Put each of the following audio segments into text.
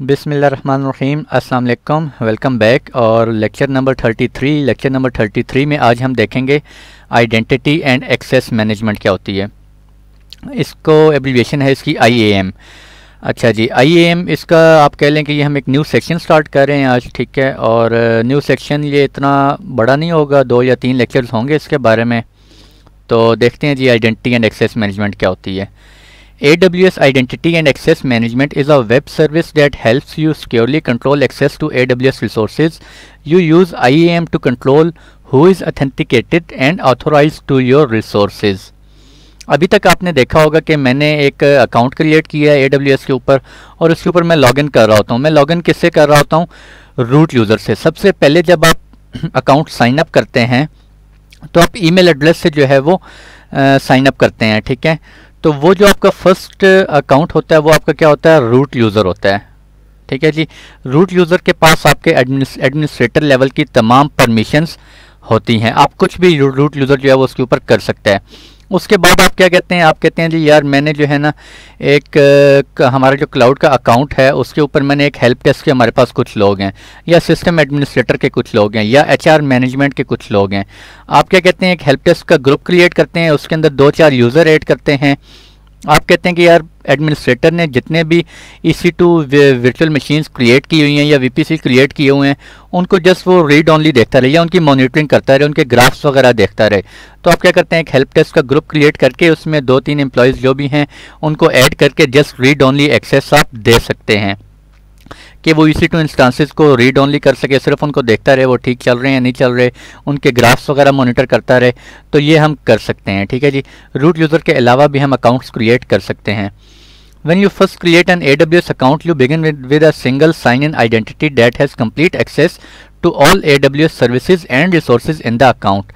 बिसमिल्ल रनिम असल welcome back और लेक्चर नंबर 33 लेक्चर नंबर 33 में आज हम देखेंगे आइडेंटिटी एंड एक्सेस मैनेजमेंट क्या होती है इसको एब्रीविएशन है इसकी आईएएम अच्छा जी आईएएम इसका आप कह लें कि ये हम एक न्यू सेक्शन स्टार्ट कर रहे हैं आज ठीक है और न्यू सेक्शन ये इतना बड़ा नहीं होगा दो या तीन लेक्चर्स होंगे इसके बारे में तो देखते हैं जी आइडेंटिटी एंड एक्सेस मैनेजमेंट क्या होती है AWS Identity and Access Management is a web service that helps you securely control access to AWS resources. You use IAM to control who is authenticated and authorized to your resources. अभी तक आपने देखा होगा कि मैंने एक account create किया है ए के ऊपर और उसके ऊपर मैं लॉगिन कर रहा होता हूँ मैं लॉगिन किससे कर रहा होता हूँ रूट यूज़र से सबसे पहले जब आप अकाउंट साइन अप करते हैं तो आप ईमेल एड्रेस से जो है वो साइन अप करते हैं ठीक है तो वो जो आपका फर्स्ट अकाउंट uh, होता है वो आपका क्या होता है रूट यूज़र होता है ठीक है जी रूट यूज़र के पास आपके एडमिनिस्ट्रेटर लेवल की तमाम परमिशंस होती हैं आप कुछ भी रूट यूज़र जो है वो उसके ऊपर कर सकते हैं उसके बाद आप क्या कहते हैं आप कहते हैं जी यार मैंने जो है ना एक हमारा जो क्लाउड का अकाउंट है उसके ऊपर मैंने एक हेल्प डेस्क के हमारे पास कुछ लोग हैं या सिस्टम एडमिनिस्ट्रेटर के कुछ लोग हैं या एच मैनेजमेंट के कुछ लोग हैं आप क्या कहते हैं एक हेल्प डेस्क का ग्रुप क्रिएट करते हैं उसके अंदर दो चार यूज़र एड करते हैं आप कहते हैं कि यार एडमिनिस्ट्रेटर ने जितने भी E C two virtual machines create की हुई हैं या वी पी सी क्रिएट किए हुए हैं उनको जस्ट वो रीड ऑनली देखता रहे या उनकी मॉनिटरिंग करता रहे उनके ग्राफ्स वगैरह देखता रहे तो आप क्या करते हैं एक हेल्प डेस्क का ग्रुप क्रिएट करके उसमें दो तीन एम्प्लॉयज़ जो भी हैं उनको ऐड करके जस्ट रीड ऑनली एक्सेस आप दे सकते हैं कि वो इसी टू इंस्टांसिस को रीड ओनली कर सके सिर्फ उनको देखता रहे वो ठीक चल रहे हैं नहीं चल रहे उनके ग्राफ्स वगैरह मोनिटर करता रहे तो ये हम कर सकते हैं ठीक है जी रूट यूज़र के अलावा भी हम अकाउंट्स क्रिएट कर सकते हैं When you first create an AWS account, you begin with, with a single sign-in identity that has complete access to all AWS services and resources in the account.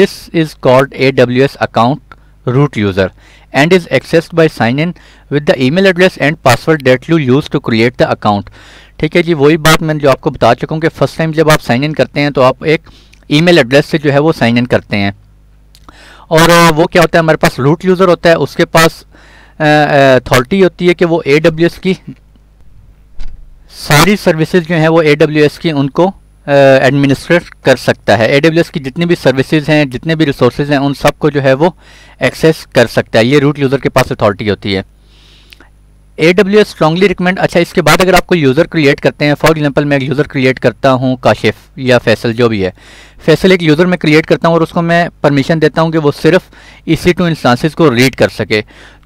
This is called AWS account root user and is accessed by sign-in with the email address and password that you use to create the account. ठीक है जी वही बात मैं जो आपको बता चुका हूँ कि फर्स्ट टाइम जब आप साइन इन करते हैं तो आप एक ईमेल एड्रेस से जो है वो साइन इन करते हैं और वो क्या होता है हमारे पास रूट यूज़र होता है उसके पास अथॉरिटी होती है कि वो ए की सारी सर्विसेज जो हैं वो ए की उनको एडमिनिस्ट्रेट कर सकता है ए की जितनी भी सर्विसेज हैं जितने भी रिसोर्सेज हैं उन सबको जो है वो एक्सेस कर सकता है ये रूट यूज़र के पास अथॉरिटी होती है A W S strongly recommend अच्छा इसके बाद अगर आपको यूज़र क्रिएट करते हैं फॉर एग्जांपल मैं एक यूज़र क्रिएट करता हूँ काशिफ या फैसल जो भी है फैसल एक यूज़र मैं क्रिएट करता हूँ और उसको मैं परमिशन देता हूँ कि वो सिर्फ इसी टू इंस्टांसिस को रीड कर सके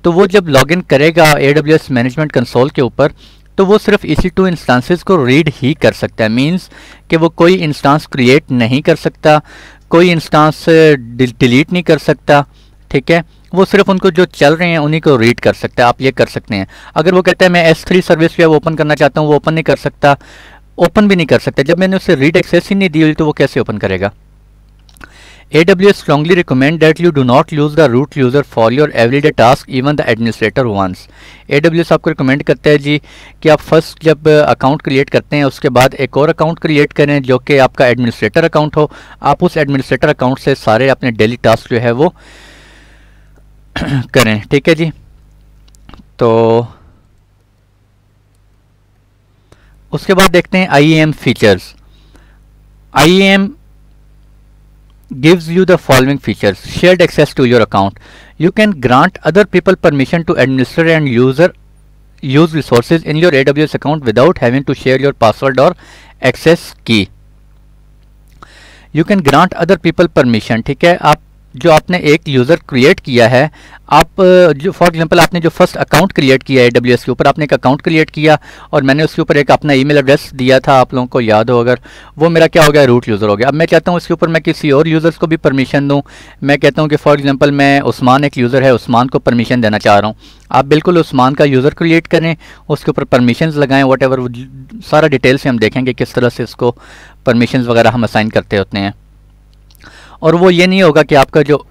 तो वो जब इन करेगा A W S management console के ऊपर तो वो सिर्फ इसी टू इंस्टांसिस को रीड ही कर सकता है मीन्स कि वो कोई इंस्टांस क्रिएट नहीं कर सकता कोई इंस्टांस डिलीट नहीं कर सकता ठीक है वो सिर्फ उनको जो चल रहे हैं उन्हीं को रीड कर सकता है आप ये कर सकते हैं अगर वो कहता है मैं एस थ्री सर्विस जो है ओपन करना चाहता हूँ वो ओपन नहीं कर सकता ओपन भी नहीं कर सकता जब मैंने उसे रीड एक्सेस ही नहीं दी हुई तो वो कैसे ओपन करेगा A W S strongly recommend that you do not use the root user for your every day task even the administrator once A W S आपको रिकमेंड करता है जी कि आप फर्स्ट जब अकाउंट uh, क्रिएट करते हैं उसके बाद एक और अकाउंट क्रिएट करें जो कि आपका एडमिनिस्ट्रेटर अकाउंट हो आप उस एडमिनिस्ट्रेटर अकाउंट से सारे अपने डेली टास्क जो है वो करें ठीक है जी तो उसके बाद देखते हैं I M features I M gives you the following features shared access to your account you can grant other people permission to administer and user use resources in your aws account without having to share your password or access key you can grant other people permission ठीक है आप जो आपने एक user create किया है आप जो फॉर एग्जांपल आपने जो फर्स्ट अकाउंट क्रिएट किया है डब्ल्यू के ऊपर आपने एक अकाउंट क्रिएट किया और मैंने उसके ऊपर एक अपना ईमेल एड्रेस दिया था आप लोगों को याद हो अगर वो मेरा क्या हो गया रूट यूज़र हो गया अब मैं चाहता हूँ उसके ऊपर मैं किसी और यूज़र्स को भी परमिशन दूँ मैं कहता हूँ कि फॉर एग्ज़ाम्पल मैं उस्मान एक यूज़र है उस्मान को परमिशन देना चाह रहा हूँ आप बिल्कुल उस्मान का यूज़र क्रिएट करें उसके ऊपर परमिशन लगाएँ वट सारा डिटेल से हम देखेंगे किस तरह से इसको परमिशन वगैरह हम असाइन करते होते हैं और वो ये नहीं होगा कि आपका जो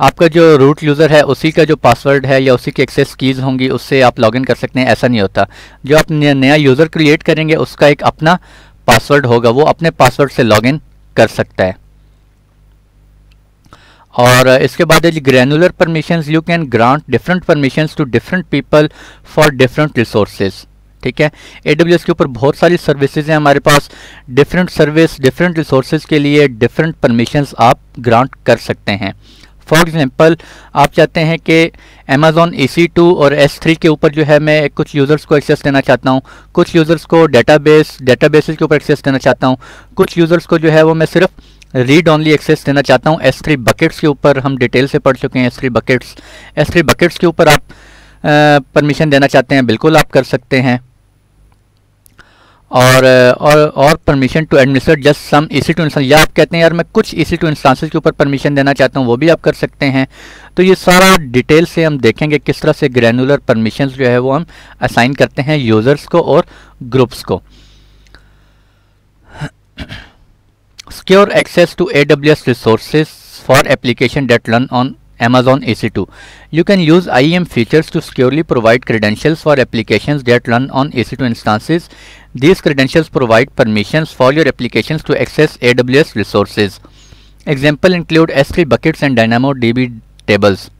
आपका जो रूट यूज़र है उसी का जो पासवर्ड है या उसी की एक्सेस कीज़ होंगी उससे आप लॉगिन कर सकते हैं ऐसा नहीं होता जो आप नया यूज़र क्रिएट करेंगे उसका एक अपना पासवर्ड होगा वो अपने पासवर्ड से लॉगिन कर सकता है और इसके बाद granular permissions you can grant different permissions to different people for different resources ठीक है ए के ऊपर बहुत सारी सर्विसेज हैं हमारे पास डिफरेंट सर्विस डिफरेंट रिसोर्सेज के लिए डिफरेंट परमिशंस आप ग्रांट कर सकते हैं फॉर एग्ज़ाम्पल आप चाहते हैं कि अमेज़ोन ए सी टू और एस थ्री के ऊपर जो है मैं कुछ यूज़र्स को एक्सेस देना चाहता हूँ कुछ यूज़र्स को डेटाबेस बेस के ऊपर एक्सेस देना चाहता हूँ कुछ यूज़र्स को जो है वो मैं सिर्फ रीड ऑनली एक्सेस देना चाहता हूँ एस थ्री बकेट्स के ऊपर हम डिटेल से पढ़ चुके हैं S three buckets S three buckets के ऊपर आप परमिशन देना चाहते हैं बिल्कुल आप कर सकते हैं और और और permission to administer just some E C two instance या आप कहते हैं यार मैं कुछ ई सी टू इंस्टांसेस के ऊपर परमिशन देना चाहता हूँ वो भी आप कर सकते हैं तो ये सारा डिटेल से हम देखेंगे किस तरह से ग्रैनुलर परमिशन जो है वो हम असाइन करते हैं यूज़र्स को और ग्रुप्स को secure access to A W S resource for application that learn on Amazon EC2. You can use IAM features to securely provide credentials for applications that run on EC2 instances. These credentials provide permissions for your applications to access AWS resources. Example include S3 buckets and DynamoDB tables.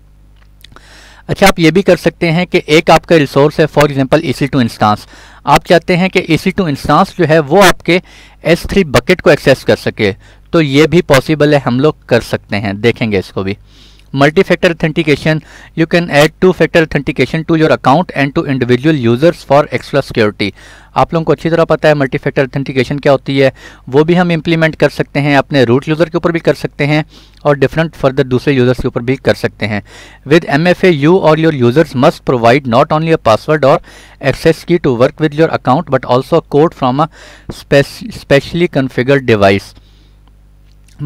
अच्छा आप ये भी कर सकते हैं कि एक आपका रिसोर्स है for example E C two instance आप चाहते हैं कि ई सी टू इंस्टांस जो है वो आपके एस थ्री बकेट को एक्सेस कर सके तो ये भी पॉसिबल है हम लोग कर सकते हैं देखेंगे इसको भी multi factor authentication you can add two factor authentication to your account and to individual users for extra security आप लोगों को अच्छी तरह पता है मल्टी फैक्टर ऑथेंटिकेशन क्या होती है वो भी हम इंप्लीमेंट कर सकते हैं अपने रूट यूज़र के ऊपर भी कर सकते हैं और डिफरेंट फर्दर दूसरे यूज़र्स के ऊपर भी कर सकते हैं with M F A you or your users must provide not only a password or access key to work with your account but also code from a specially configured device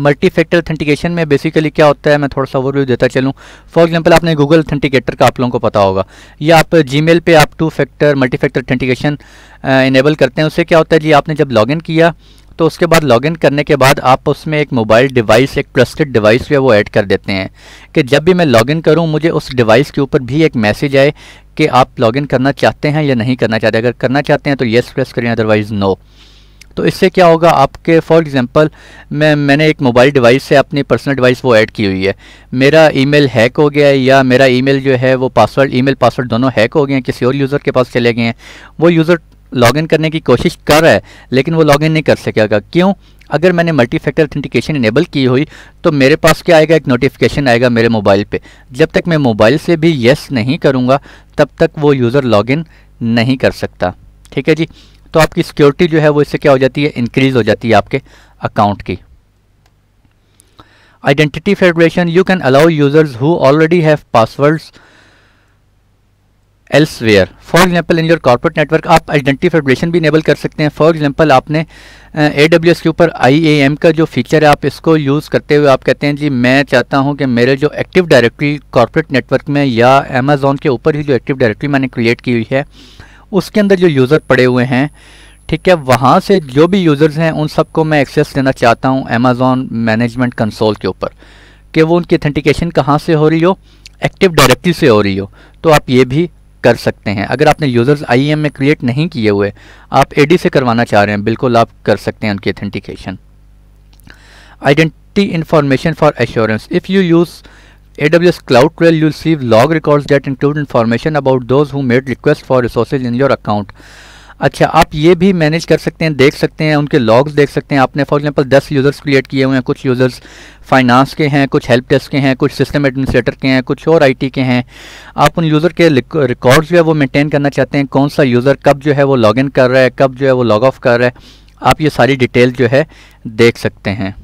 multi factor authentication में basically क्या होता है मैं थोड़ा सा overview देता चलूँ for example आपने गूगल ऑथेंटिकेटर का आप लोगों को पता होगा या आप जीमेल पे आप two factor multi factor authentication enable करते हैं उससे क्या होता है जी आपने जब लॉगिन किया तो उसके बाद लॉगिन करने के बाद आप उसमें एक मोबाइल डिवाइस एक ट्रस्टेड डिवाइस जो है वो ऐड कर देते हैं कि जब भी मैं लॉगिन करूं मुझे उस डिवाइस के ऊपर भी एक मैसेज आए कि आप लॉगिन करना चाहते हैं या नहीं करना चाहते अगर करना चाहते हैं तो येस प्रेस करें अदरवाइज़ नो no. तो इससे क्या होगा आपके फॉर एग्ज़ाम्पल मैं मैंने एक मोबाइल डिवाइस से अपनी पर्सनल डिवाइस वो ऐड की हुई है मेरा ईमेल हैक हो गया है या मेरा ईमेल जो है वो पासवर्ड ईमेल पासवर्ड दोनों हैक हो गए हैं किसी और यूज़र के पास चले गए हैं वो यूज़र लॉगिन करने की कोशिश कर रहा है लेकिन वो लॉगिन नहीं कर सकेगा क्यों अगर मैंने मल्टी फैक्टर अथेंटिकेशन इनेबल की हुई तो मेरे पास क्या आएगा एक नोटिफिकेशन आएगा मेरे मोबाइल पे जब तक मैं मोबाइल से भी येस नहीं करूँगा तब तक वो यूज़र लॉगिन नहीं कर सकता ठीक है जी तो आपकी सिक्योरिटी जो है वो इससे क्या हो जाती है इंक्रीज हो जाती है आपके अकाउंट की identity federation you can allow users who already have passwords elsewhere for example in your corporate network आप आइडेंटिटी फेडरेशन भी इनेबल कर सकते हैं फॉर एग्जाम्पल आपने ए डब्ल्यू एस के ऊपर आई ए एम का जो फीचर है आप इसको यूज़ करते हुए आप कहते हैं जी मैं चाहता हूं कि मेरे जो एक्टिव डायरेक्टरी कॉर्पोरेट नेटवर्क में या अमेजोन के ऊपर ही जो एक्टिव डायरेक्टरी मैंने क्रिएट की हुई है उसके अंदर जो यूज़र पड़े हुए हैं ठीक है वहाँ से जो भी यूज़र्स हैं उन सबको मैं एक्सेस देना चाहता हूँ अमेजोन मैनेजमेंट कंसोल के ऊपर कि वो उनकी अथेंटिकेशन कहाँ से हो रही हो एक्टिव डायरेक्टरी से हो रही हो तो आप ये भी कर सकते हैं अगर आपने यूज़र्स आई e में क्रिएट नहीं किए हुए आप एडी से करवाना चाह रहे हैं बिल्कुल आप कर सकते हैं उनकी authentication identity information for assurance if you use AWS Cloud Trail, you'll see log records that include information about those who made requests for resources in your account. अच्छा आप ये भी मैनेज कर सकते हैं देख सकते हैं उनके लॉग्स देख सकते हैं आपने फॉर एग्जांपल 10 यूज़र्स क्रिएट किए हुए हैं कुछ यूज़र्स फाइनेंस के हैं कुछ हेल्प डेस्क के हैं कुछ सिस्टम एडमिनिस्ट्रेटर के हैं कुछ और आईटी के हैं आप उन यूज़र के रिकॉर्ड्स जो है वो मेंटेन करना चाहते हैं कौन सा यूज़र कब जो है वो लॉग इन कर रहा है कब जो है वो लॉग ऑफ कर रहा है आप ये सारी डिटेल जो है देख सकते हैं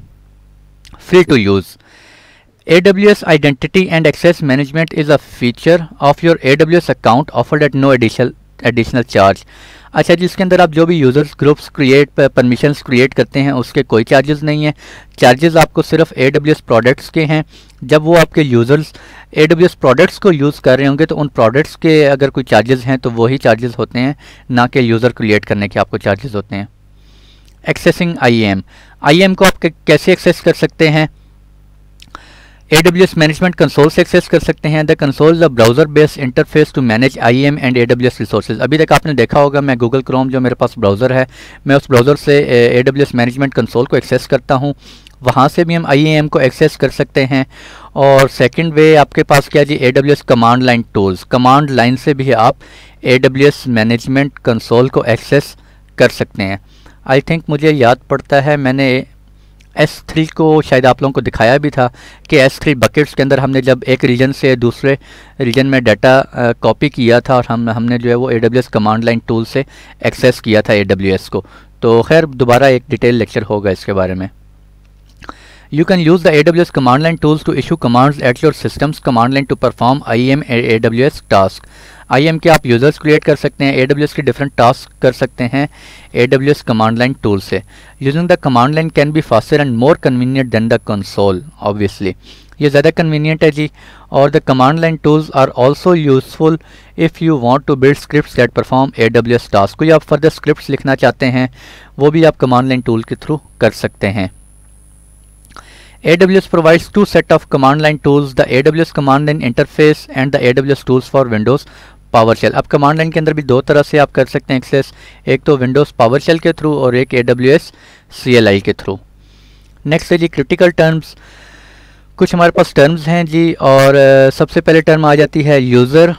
free to use AWS Identity and Access Management is a feature of your AWS account offered at no additional additional charge अच्छा जिसके अंदर आप जो भी users groups create permissions create करते हैं उसके कोई चार्जेस नहीं है चार्जेस आपको सिर्फ ए प्रोडक्ट्स के हैं जब वो आपके यूज़र्स ए प्रोडक्ट्स को यूज़ कर रहे होंगे तो उन प्रोडक्ट्स के अगर कोई चार्जेस हैं तो वही चार्जेस होते हैं ना कि यूज़र क्रिएट करने के आपको चार्जेस होते हैं accessing I M I M को आप कैसे एक्सेस कर सकते हैं AWS मैनेजमेंट कंसोल से एक्सेस कर सकते हैं the console the browser based interface to manage I M and A W S resources अभी तक आपने देखा होगा मैं गूगल क्रोम जो मेरे पास ब्राउज़र है मैं उस ब्राउज़र से A W S management console को एक्सेस करता हूँ वहाँ से भी हम आई एम को एक्सेस कर सकते हैं और सेकेंड वे आपके पास क्या जी A W S command line tools command line से भी आप A W S management console को एक्सेस कर सकते हैं आई थिंक मुझे याद पड़ता है मैंने एस थ्री को शायद आप लोगों को दिखाया भी था कि एस थ्री बकेट्स के अंदर हमने जब एक रीजन से दूसरे रीजन में डाटा कॉपी किया था और हम हमने जो है वो एस कमांड लाइन टूल से एक्सेस किया था एस को तो खैर दोबारा एक डिटेल लेक्चर होगा इसके बारे में You can use the AWS command line tools to issue commands at your system's command line to perform IAM AWS task. IAM के आप यूज़र्स क्रिएट कर सकते हैं AWS के डिफरेंट टास्क कर सकते हैं AWS command line tool से Using the command line can be faster and more convenient than the console obviously. ये ज़्यादा कन्वीनियंट है जी और the command line tools are also useful if you want to build script that perform A W S task कोई आप further script लिखना चाहते हैं वो भी आप कमांड लाइन टूल के थ्रू कर सकते हैं AWS provides two set of command line tools, the AWS command line interface and the AWS tools for Windows power shell अब कमांड लाइन के अंदर भी दो तरह से आप कर सकते हैं एक्सेस एक तो विंडोज़ पावर शेल के थ्रू और एक A W S C L I के थ्रू नेक्स्ट है जी क्रिटिकल टर्म्स कुछ हमारे पास टर्म्स हैं जी और सबसे पहले टर्म आ जाती है यूज़र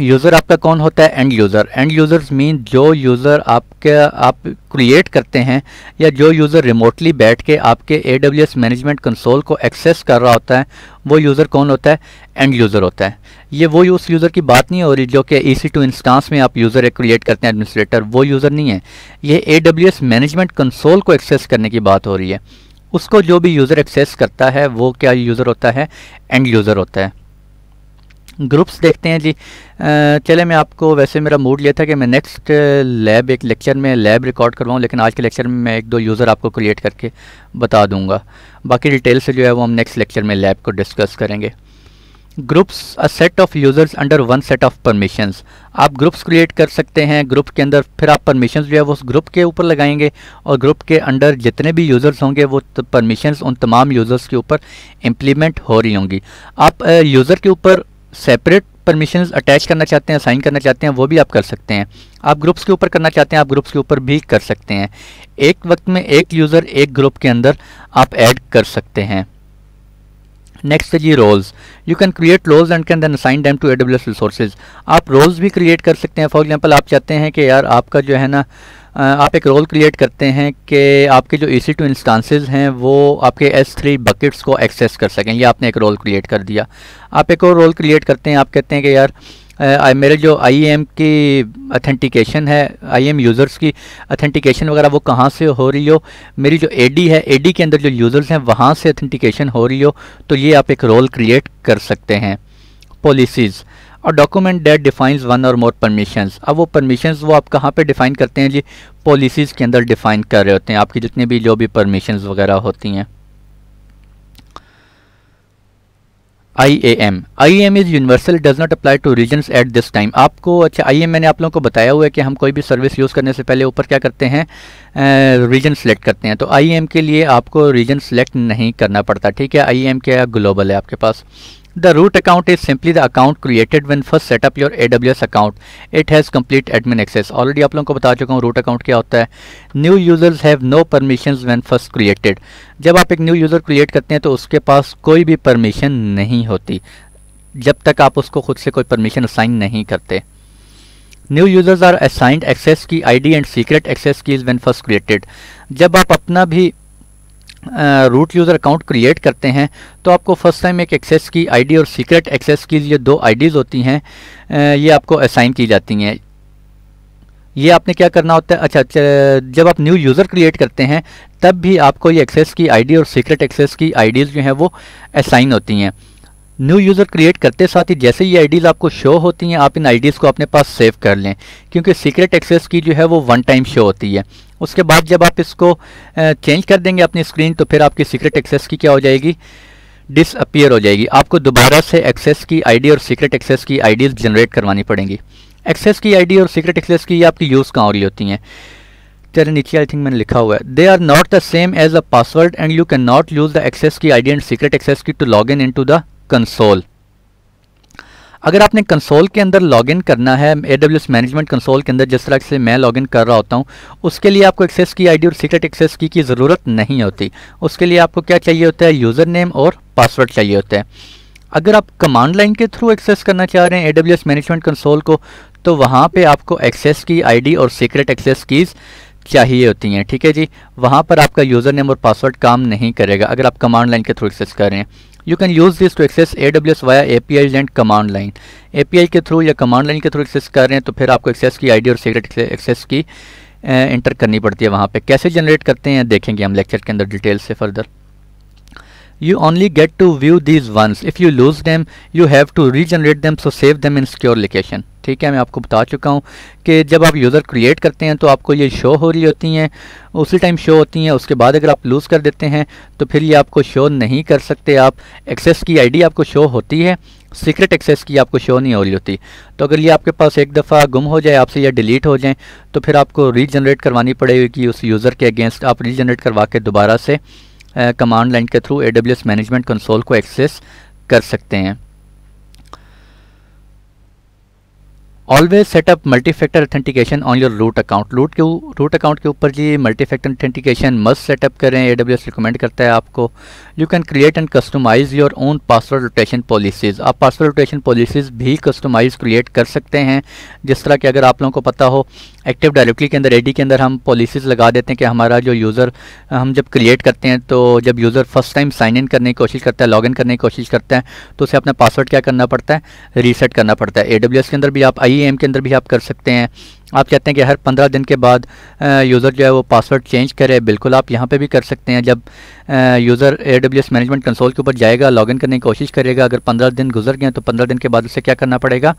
यूज़र आपका कौन होता है end user end users mean जो यूज़र आपके आप क्रिएट करते हैं या जो यूज़र रिमोटली बैठ के आपके A W S management console को एक्सेस कर रहा होता है वो यूज़र कौन होता है एंड यूज़र होता है ये वो उस यूज़र की बात नहीं हो रही जो कि ई सी टू इंस्टांस में आप यूज़र क्रिएट करते हैं एडमिनिस्ट्रेटर वो यूज़र नहीं है ये A W S management console को एक्सेस करने की बात हो रही है उसको जो भी यूज़र एक्सेस करता है वो क्या यूज़र होता है एंड यूज़र होता है ग्रुप्स देखते हैं जी चले मैं आपको वैसे मेरा मूड लिया था कि मैं नेक्स्ट लैब एक लेक्चर में लैब रिकॉर्ड करवाऊँ लेकिन आज के लेक्चर में मैं एक दो यूज़र आपको क्रिएट करके बता दूंगा बाकी डिटेल से जो है वो हम नेक्स्ट लेक्चर में लैब को डिस्कस करेंगे groups a set of users under one set of permissions आप ग्रुप्स क्रिएट कर सकते हैं ग्रुप के अंदर फिर आप परमिशंस जो है वो उस ग्रुप के ऊपर लगाएंगे और ग्रुप के अंडर जितने भी यूज़र्स होंगे वो परमिशंस उन तमाम यूज़र्स के ऊपर इम्प्लीमेंट हो रही होंगी आप यूज़र के ऊपर सेपरेट परमिशन अटैच करना चाहते हैं साइन करना चाहते हैं वो भी आप कर सकते हैं आप ग्रुप्स के ऊपर करना चाहते हैं आप ग्रुप्स के ऊपर भी कर सकते हैं एक वक्त में एक यूज़र एक ग्रुप के अंदर आप ऐड कर सकते हैं नेक्स्ट है जी roles you can create roles and can then assign them to A W S resources आप रोल्स भी क्रिएट कर सकते हैं फॉर एग्जाम्पल आप चाहते हैं कि यार आपका जो है ना आप एक रोल क्रिएट करते हैं कि आपके जो ई सी टू इंस्टांसेज हैं वो आपके एस थ्री बकेट्स को एक्सेस कर सकें ये आपने एक रोल क्रिएट कर दिया आप एक और रोल क्रिएट करते हैं आप कहते हैं कि यार आ, मेरे जो आई एम e की अथेंटिकेशन है आई एम यूज़र्स की अथेंटिकेशन वगैरह वो कहाँ से हो रही हो मेरी जो ए डी है ए डी के अंदर जो यूज़र्स हैं वहाँ से अथेंटिकेशन हो रही हो तो ये आप एक रोल क्रिएट कर सकते हैं पॉलिसीज़ और डॉक्यूमेंट डेट डिफाइंस वन और मोर परमिशंस अब वो परमिशंस वो आप कहाँ पे डिफ़ाइन करते हैं जी पॉलिसीज़ के अंदर डिफ़ाइन कर रहे होते हैं आपकी जितनी भी जो भी परमिशंस वगैरह होती हैं I A M I M is universal does not apply to region at this time आपको अच्छा आई एम मैंने आप लोगों को बताया हुआ है कि हम कोई भी सर्विस यूज़ करने से पहले ऊपर क्या करते हैं रीजन सेलेक्ट करते हैं तो आई एम के लिए आपको रीजन सेलेक्ट नहीं करना पड़ता ठीक है आई एम क्या ग्लोबल है आपके पास The root account is simply the account created when first set up your AWS account. It has complete admin access. Already आप लोगों को बता चुका हूँ root account क्या होता है New users have no permissions when first created. जब आप एक new user create करते हैं तो उसके पास कोई भी permission नहीं होती जब तक आप उसको खुद से कोई permission assign नहीं करते new users are assigned access key ID and secret access keys when first created जब आप अपना भी रूट यूज़र अकाउंट क्रिएट करते हैं तो आपको फर्स्ट टाइम एक एक्सेस की आईडी और सीक्रेट एक्सेस की ये दो आईडीज़ होती हैं ये आपको असाइन की जाती हैं ये आपने क्या करना होता है अच्छा जब आप न्यू यूज़र क्रिएट करते हैं तब भी आपको ये एक्सेस की आईडी और सीक्रेट एक्सेस की आईडीज़ जो हैं वो असाइन होती हैं न्यू यूज़र क्रिएट करते साथ ही जैसे ये आईडीज़ आपको शो होती हैं आप इन आईडीज़ को अपने पास सेव कर लें क्योंकि सीक्रेट एक्सेस की जो है वो वन टाइम शो होती है उसके बाद जब आप इसको चेंज कर देंगे अपनी स्क्रीन तो फिर आपकी सीक्रेट एक्सेस की क्या हो जाएगी डिसअपियर हो जाएगी आपको दोबारा से एक्सेस की आई और सीक्रेट एक्सेस की आई जनरेट करवानी पड़ेंगी एक्सेस की आई और सीक्रेट एक्सेस की आपकी यूज़ कहाँ हो रही होती हैं चले नीचे आई थिंक मैंने लिखा हुआ है they are not the same as a password and you can not use the access key ID and secret access key to log in in to the console अगर आपने कंसोल के अंदर login करना है A W S management console के अंदर जिस तरह से मैं लॉगिन कर रहा होता हूँ उसके लिए आपको एक्सेस की आईडी और सीक्रेट एक्सेस की की ज़रूरत नहीं होती उसके लिए आपको क्या चाहिए होता है यूज़र नेम और पासवर्ड चाहिए होता है अगर आप कमांड लाइन के थ्रू एक्सेस करना चाह रहे हैं A W S management console को तो वहाँ पर आपको एक्सेस की आई और सीक्रेट एक्सेस कीज़ चाहिए होती हैं ठीक है जी वहाँ पर आपका यूज़र नेम और पासवर्ड काम नहीं करेगा अगर आप कमांड लाइन के थ्रू एक्सेस कर रहे हैं you can use You can use this to P I via command line A P I के थ्रू या कमांड लाइन के थ्रू एक्सेस कर रहे हैं तो फिर आपको एक्सेस की आईडी और सीक्रेट एक्सेस की एंटर करनी पड़ती है वहाँ पे कैसे जनरेट करते हैं देखेंगे हम लेक्चर के अंदर डिटेल से further you only get to view these ones if you lose them you have to regenerate them so save them in secure location ठीक है मैं आपको बता चुका हूँ कि जब आप यूज़र क्रिएट करते हैं तो आपको ये शो हो रही होती हैं उसी टाइम शो होती हैं उसके बाद अगर आप लूज़ कर देते हैं तो फिर ये आपको शो नहीं कर सकते आप एक्सेस की आईडी आपको शो होती है सीक्रेट एक्सेस की आपको शो नहीं हो रही होती तो अगर ये आपके पास एक दफ़ा गुम हो जाए आपसे या डिलीट हो जाए तो फिर आपको रीजनरेट करवानी पड़ेगी उस यूज़र के अगेंस्ट आप रीजनरेट करवा के दोबारा से कमांड लाइन के थ्रू ए मैनेजमेंट कंसोल को एक्सेस कर सकते हैं always setup multi factor authentication on your root account root के रूट अकाउंट के ऊपर जी multi factor authentication must setup करें ए डब्ल्यू एस रिकमेंड करता है आपको you can create and customise your own password rotation policies आप password rotation policies भी कस्टमाइज क्रिएट कर सकते हैं जिस तरह कि अगर आप लोगों को पता हो एक्टिव डायरेक्टली के अंदर डी के अंदर हम पॉलिसीज़ लगा देते हैं कि हमारा जो यूज़र हम जब क्रिएट करते हैं तो जब user first time sign in करने की कोशिश करता है लॉग इन करने की कोशिश करता है तो उसे अपना पासवर्ड क्या करना पड़ता है रीसेट करना पड़ता है ए के अंदर भी आप आई आई एम के अंदर भी आप कर सकते हैं आप चाहते हैं कि हर पंद्रह दिन के बाद यूज़र जो है वो पासवर्ड चेंज करे बिल्कुल आप यहाँ पे भी कर सकते हैं जब user A W S management console के ऊपर जाएगा लॉगिन करने की कोशिश करेगा अगर पंद्रह दिन गुजर गए तो पंद्रह दिन के बाद उसे क्या करना पड़ेगा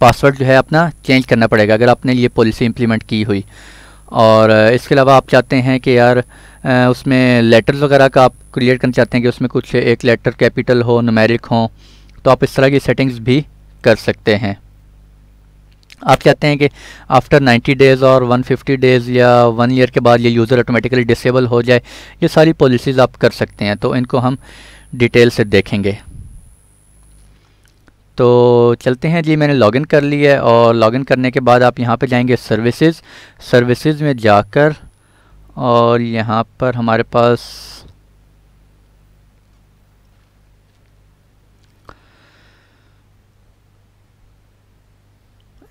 पासवर्ड जो है अपना चेंज करना पड़ेगा अगर आपने ये पॉलिसी इम्प्लीमेंट की हुई और इसके अलावा आप चाहते हैं कि यार उसमें लेटर्स वगैरह का आप क्रिएट करना चाहते हैं कि उसमें कुछ एक लेटर कैपिटल हो नमेरिक हो तो आप इस तरह की सेटिंग्स भी कर सकते हैं आप चाहते हैं कि आफ्टर 90 डेज़ और 150 डेज़ या वन ईयर के बाद ये यूज़र ऑटोमेटिकली डिसेबल हो जाए ये सारी पॉलिसीज़ आप कर सकते हैं तो इनको हम डिटेल से देखेंगे तो चलते हैं जी मैंने लॉगिन कर लिया है और लॉगिन करने के बाद आप यहाँ पे जाएंगे सर्विसेज सर्विसेज में जाकर और यहाँ पर हमारे पास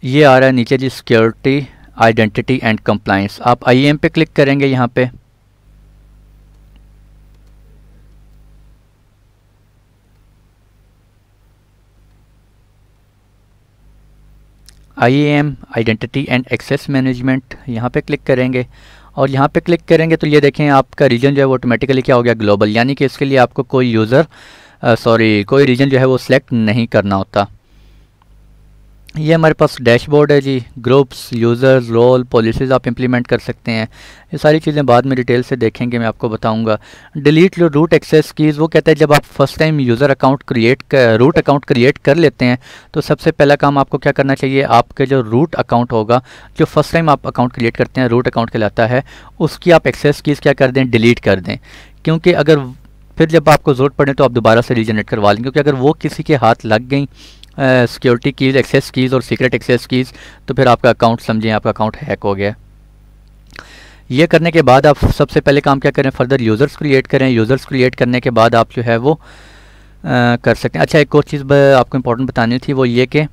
ये आ रहा है नीचे जी सिक्योरिटी आइडेंटिटी एंड कंप्लाइंस आप आई एम e पे क्लिक करेंगे यहाँ पे I M identity and access management यहाँ पे क्लिक करेंगे और यहाँ पे क्लिक करेंगे तो ये देखें आपका रीजन जो है वो ऑटोमेटिकली क्या हो गया ग्लोबल यानी कि इसके लिए आपको कोई यूज़र सॉरी कोई रीजन जो है वो सिलेक्ट नहीं करना होता ये हमारे पास डैशबोर्ड है जी ग्रुप्स यूज़र्स रोल पॉलिसीज़ आप इम्प्लीमेंट कर सकते हैं ये सारी चीज़ें बाद में डिटेल से देखेंगे मैं आपको बताऊंगा डिलीट रूट एक्सेस कीज़ वो कहते हैं जब आप first time user account create कर रूट अकाउंट क्रिएट कर लेते हैं तो सबसे पहला काम आपको क्या करना चाहिए आपके जो रूट अकाउंट होगा जो फर्स्ट टाइम आप अकाउंट क्रिएट करते हैं रूट अकाउंट कहलाता है उसकी आप एक्सेस कीज़ क्या कर दें डिलीट कर दें क्योंकि अगर फिर जब आपको ज़रूरत पड़े तो आप दोबारा से रीजनरेट करवा लेंगे क्योंकि अगर वो किसी के हाथ लग गई सिक्योरिटी कीज़ एक्सेस कीज़ और सीक्रेट एक्सेस कीज़ तो फिर आपका अकाउंट समझें आपका अकाउंट हैक हो गया ये करने के बाद आप सबसे पहले काम क्या करें फर्दर यूज़र्स क्रिएट करें यूज़र्स क्रिएट करने के बाद आप जो है वो आ, कर सकते हैं अच्छा एक और चीज़ आपको इंपॉर्टेंट बतानी थी वो ये कि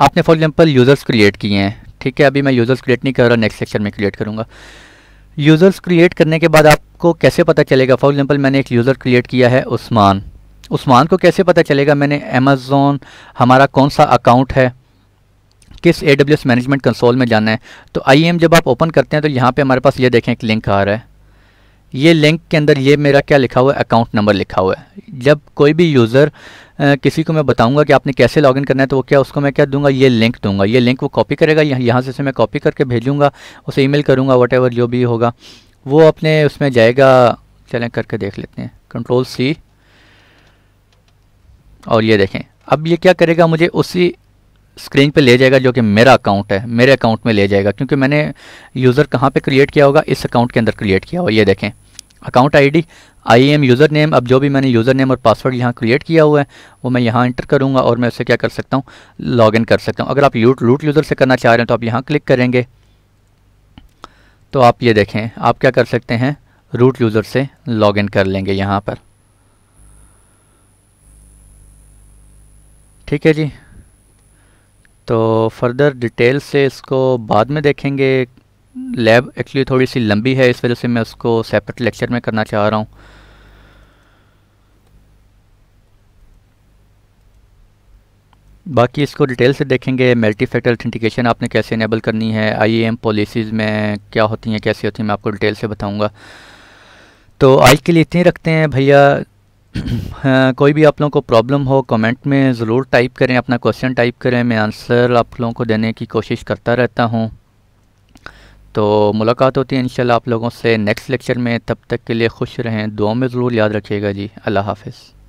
आपने फॉर एग्जांपल यूज़र्स क्रिएट किए हैं ठीक है अभी मैं यूज़र्स क्रिएट नहीं कर रहा नेक्स्ट सेक्शन में क्रिएट करूँगा यूज़र्स क्रिएट करने के बाद आपको कैसे पता चलेगा फॉर एग्ज़ाम्पल मैंने एक यूज़र क्रिएट किया है उस्मान उस्मान को कैसे पता चलेगा मैंने अमेज़ोन हमारा कौन सा अकाउंट है किस A W S management console में जाना है तो आई एम जब आप ओपन करते हैं तो यहाँ पे हमारे पास ये देखें एक लिंक आ रहा है ये लिंक के अंदर ये मेरा क्या लिखा हुआ है अकाउंट नंबर लिखा हुआ है जब कोई भी यूज़र किसी को मैं बताऊंगा कि आपने कैसे लॉगिन करना है तो वो क्या उसको मैं क्या दूंगा ये लिंक दूंगा ये लिंक वो कॉपी करेगा यहाँ से से मैं कॉपी करके भेजूंगा उसे मेल करूँगा वट जो भी होगा वो अपने उसमें जाएगा चलें करके देख लेते हैं कंट्रोल सी और ये देखें अब ये क्या करेगा मुझे उसी स्क्रीन पे ले जाएगा जो कि मेरा अकाउंट है मेरे अकाउंट में ले जाएगा क्योंकि मैंने यूज़र कहाँ पे क्रिएट किया होगा इस अकाउंट के अंदर क्रिएट किया होगा ये देखें account ID I M user name अब जो भी मैंने यूज़र नेम और पासवर्ड यहाँ क्रिएट किया हुआ है वो मैं यहाँ इंटर करूँगा और मैं उसे क्या कर सकता हूँ लॉग इन कर सकता हूँ अगर आप यूट रूट यूज़र से करना चाह रहे हैं तो आप यहाँ क्लिक करेंगे तो आप ये देखें आप क्या कर सकते हैं रूट यूज़र से लॉग कर लेंगे यहाँ पर ठीक है जी तो फर्दर डिटेल से इसको बाद में देखेंगे लैब एक्चुअली थोड़ी सी लंबी है इस वजह से मैं उसको सेपरेट लेक्चर में करना चाह रहा हूँ बाकी इसको डिटेल से देखेंगे मल्टी फैक्टर ऑथेंटिकेशन आपने कैसे इनेबल करनी है आईएएम पॉलिसीज़ e में क्या होती हैं कैसी होती हैं मैं आपको डिटेल से बताऊंगा तो आज के लिए इतनी रखते हैं भैया हाँ, कोई भी आप लोगों को प्रॉब्लम हो कमेंट में ज़रूर टाइप करें अपना क्वेश्चन टाइप करें मैं आंसर आप लोगों को देने की कोशिश करता रहता हूँ तो मुलाकात होती है इंशाल्लाह आप लोगों से नेक्स्ट लेक्चर में तब तक के लिए खुश रहें दुआ में ज़रूर याद रखिएगा जी अल्लाह हाफिज़